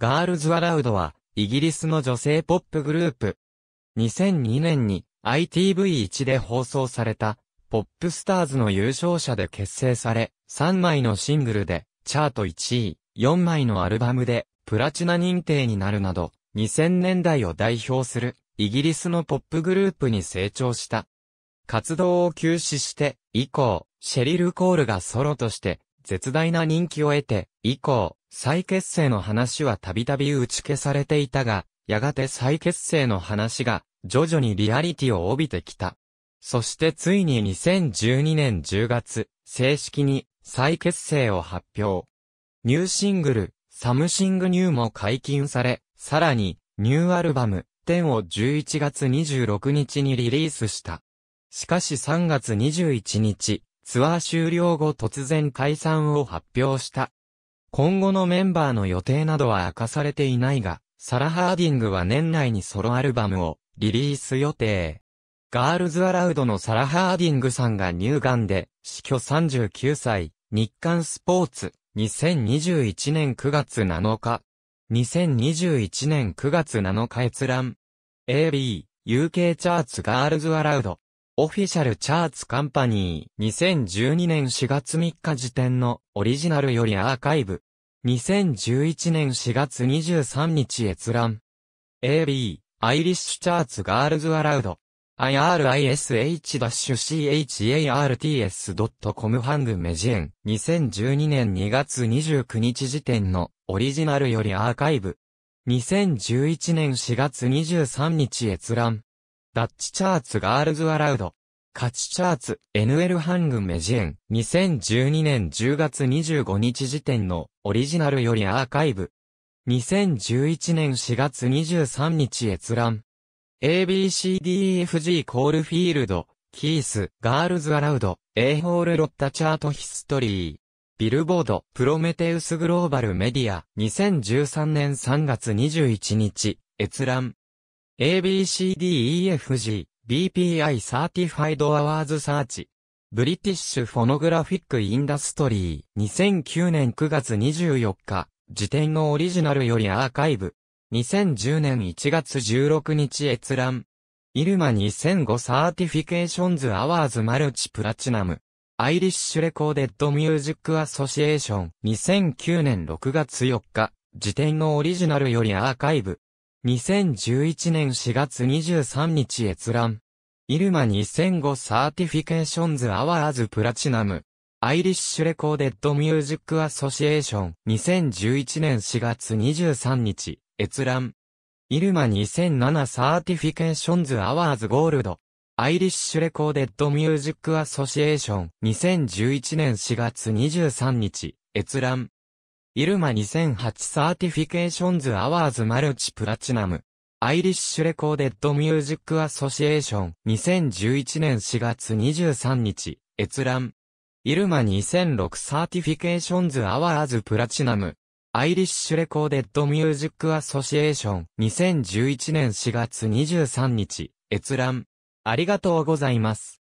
ガールズ・アラウドは、イギリスの女性ポップグループ。2002年に ITV1 で放送された、ポップスターズの優勝者で結成され、3枚のシングルで、チャート1位、4枚のアルバムで、プラチナ認定になるなど、2000年代を代表する、イギリスのポップグループに成長した。活動を休止して、以降、シェリル・コールがソロとして、絶大な人気を得て、以降、再結成の話はたびたび打ち消されていたが、やがて再結成の話が徐々にリアリティを帯びてきた。そしてついに2012年10月、正式に再結成を発表。ニューシングル、サムシングニューも解禁され、さらに、ニューアルバム、10を11月26日にリリースした。しかし3月21日、ツアー終了後突然解散を発表した。今後のメンバーの予定などは明かされていないが、サラ・ハーディングは年内にソロアルバムをリリース予定。ガールズ・アラウドのサラ・ハーディングさんが乳がんで、死去39歳、日刊スポーツ、2021年9月7日。2021年9月7日閲覧。AB、UK チャーツガールズ・アラウド。オフィシャルチャーツカンパニー2012年4月3日時点のオリジナルよりアーカイブ2011年4月23日閲覧 AB アイリッシュチャーツガールズアラウド irish-charts.com ハングメジエン2012年2月29日時点のオリジナルよりアーカイブ2011年4月23日閲覧ダッチチャーツガールズアラウド。カチチャーツ NL ハングメジエン2012年10月25日時点のオリジナルよりアーカイブ。2011年4月23日閲覧。ABCDEFG コールフィールド、キース、ガールズアラウド、A ホールロッタチャートヒストリー。ビルボード、プロメテウスグローバルメディア、2013年3月21日、閲覧。ABCDEFG、BPI サーティファイドアワーズサーチ。ブリティッシュフォノグラフィックインダストリー、2009年9月24日、時点のオリジナルよりアーカイブ。2010年1月16日閲覧。イルマ2005サーティフィケーションズアワーズマルチプラチナム。アイリッシュレコーデッドミュージックアソシエーション2009年6月4日、時点のオリジナルよりアーカイブ。2011年4月23日閲覧。イルマ2005サーティフィケーションズアワーズプラチナム。アイリッシュレコーデッドミュージックアソシエーション。2011年4月23日、閲覧。イルマ2007サーティフィケーションズアワーズゴールド。アイリッシュレコーデッドミュージックアソシエーション。2011年4月23日、閲覧。イルマ2008サーティフィケーションズアワーズマルチプラチナム。アイリッシュレコーデッドミュージックアソシエーション2011年4月23日閲覧。イルマ2006サーティフィケーションズアワーズプラチナム。アイリッシュレコーデッドミュージックアソシエーション2011年4月23日閲覧。ありがとうございます。